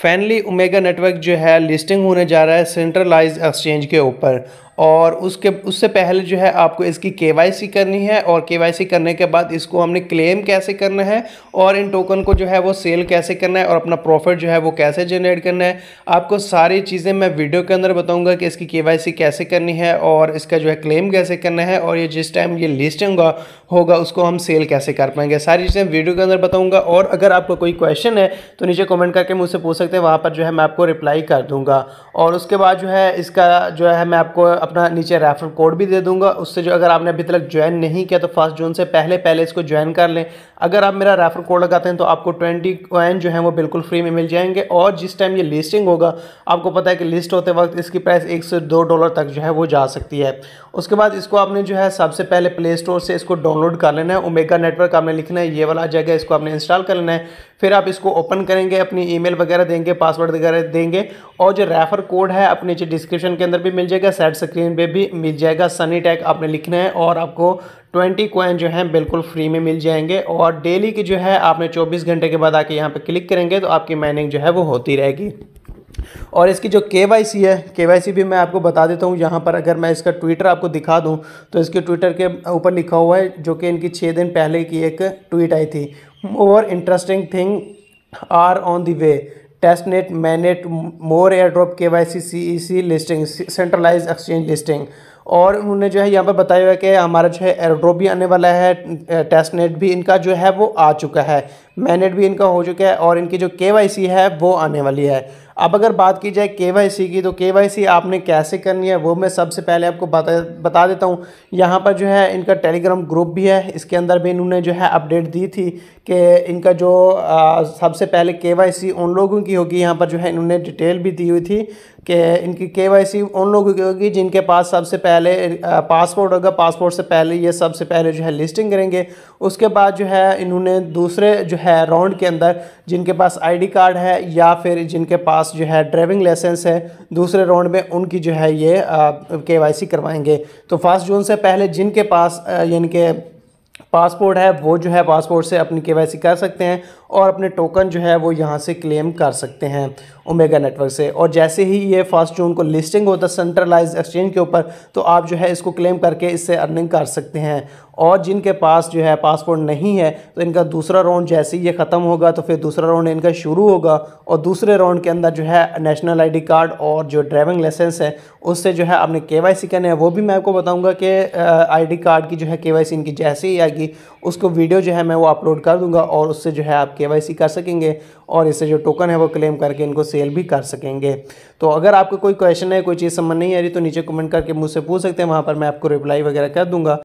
finally omega network जो है listing होने जा रहा है सेंट्रलाइज एक्सचेंज के ऊपर और उसके उससे पहले जो है आपको इसकी केवाईसी करनी है और केवाईसी करने के बाद इसको हमने क्लेम कैसे करना है और इन टोकन को जो है वो सेल कैसे करना है और अपना प्रॉफिट जो है वो कैसे जनरेट करना है आपको सारी चीज़ें मैं वीडियो के अंदर बताऊंगा कि इसकी केवाईसी कैसे करनी है और इसका जो है क्लेम कैसे करना है और ये जिस टाइम ये लिस्टिंग होगा उसको हम सेल कैसे कर पाएंगे सारी चीज़ें वीडियो के अंदर बताऊँगा और अगर आपका कोई क्वेश्चन है तो नीचे कॉमेंट करके मुझसे पूछ सकते हैं वहाँ पर जो है मैं आपको रिप्लाई कर दूँगा और उसके बाद जो है इसका जो है मैं आपको अपना नीचे रेफर कोड भी दे दूँगा उससे जो अगर आपने अभी तक ज्वाइन नहीं किया तो फर्स्ट जून से पहले पहले इसको ज्वाइन कर लें अगर आप मेरा रेफर कोड लगाते हैं तो आपको ट्वेंटी कॉइन जो है वो बिल्कुल फ्री में मिल जाएंगे और जिस टाइम ये लिस्टिंग होगा आपको पता है कि लिस्ट होते वक्त इसकी प्राइस एक से दो डॉलर तक जो है वो जा सकती है उसके बाद इसको आपने जो है सबसे पहले प्ले स्टोर से इसको डाउनलोड कर लेना है ओमेगा नेटवर्क आपने लिखना है ये वाला जगह इसको आपने इंस्टॉल कर लेना है फिर आप इसको ओपन करेंगे अपनी ईमेल वगैरह वगैरह देंगे पासवर्ड वगैरह देंगे और जो रेफर कोड है अपने नीचे डिस्क्रिप्शन के अंदर भी मिल जाएगा सेट स्क्रीन पे भी मिल जाएगा सनी टैग आपने लिखना है और आपको 20 कोइन जो है बिल्कुल फ्री में मिल जाएंगे और डेली की जो है आपने चौबीस घंटे के बाद आके यहाँ पर क्लिक करेंगे तो आपकी माइनिंग जो है वो होती रहेगी और इसकी जो के है के भी मैं आपको बता देता हूँ यहाँ पर अगर मैं इसका ट्विटर आपको दिखा दूँ तो इसके ट्विटर के ऊपर लिखा हुआ है जो कि इनकी छः दिन पहले की एक ट्वीट आई थी more interesting thing are on the way testnet mainnet more airdrop K Y C C E C listing centralise exchange listing और उन्होंने जो है यहाँ पर बताया हुआ कि हमारा जो है एयरड्रॉप भी आने वाला है टेस्टनेट भी इनका जो है वो आ चुका है मैनेट भी इनका हो चुका है और इनकी जो के वाई सी है वो आने वाली है अब अगर बात की जाए के की तो के आपने कैसे करनी है वो मैं सबसे पहले आपको बता बता देता हूँ यहाँ पर जो है इनका टेलीग्राम ग्रुप भी है इसके अंदर भी इन्होंने जो है अपडेट दी थी कि इनका जो आ, सबसे पहले के उन लोगों की होगी यहाँ पर जो है इन्होंने डिटेल भी दी हुई थी कि इनकी के वाई सी उन लोगों की होगी जिनके पास सबसे पहले पासपोर्ट होगा पासपोर्ट से पहले ये सबसे पहले जो है लिस्टिंग करेंगे उसके बाद जो है इन्होंने दूसरे जो है राउंड के अंदर जिनके पास आईडी कार्ड है या फिर जिनके पास जो है ड्राइविंग लाइसेंस है दूसरे राउंड में उनकी जो है ये के वाई सी करवाएंगे तो फर्स्ट जून से पहले जिनके पास यानी कि पासपोर्ट है वो जो है पासपोर्ट से अपनी के कर सकते हैं और अपने टोकन जो है वो यहाँ से क्लेम कर सकते हैं ओमेगा नेटवर्क से और जैसे ही ये फास्ट जून को लिस्टिंग होता है सेंट्रलाइज एक्सचेंज के ऊपर तो आप जो है इसको क्लेम करके इससे अर्निंग कर सकते हैं और जिनके पास जो है पासपोर्ट नहीं है तो इनका दूसरा राउंड जैसे ही ये ख़त्म होगा तो फिर दूसरा राउंड इनका शुरू होगा और दूसरे राउंड के अंदर जो है नेशनल आई कार्ड और जो ड्राइविंग लाइसेंस है उससे जो है आपने के वाई सी करना है वो भी मैं आपको बताऊँगा कि आई कार्ड की जो है के वाई सी इनकी जैसे ही आएगी उसको वीडियो जो है मैं वो अपलोड कर दूँगा और उससे जो है आपके के कर सकेंगे और इससे जो टोकन है वो क्लेम करके इनको सेल भी कर सकेंगे तो अगर आपको कोई क्वेश्चन है कोई चीज़ समझ नहीं आ रही तो नीचे कमेंट करके मुझसे पूछ सकते हैं वहाँ पर मैं आपको रिप्लाई वगैरह कर दूंगा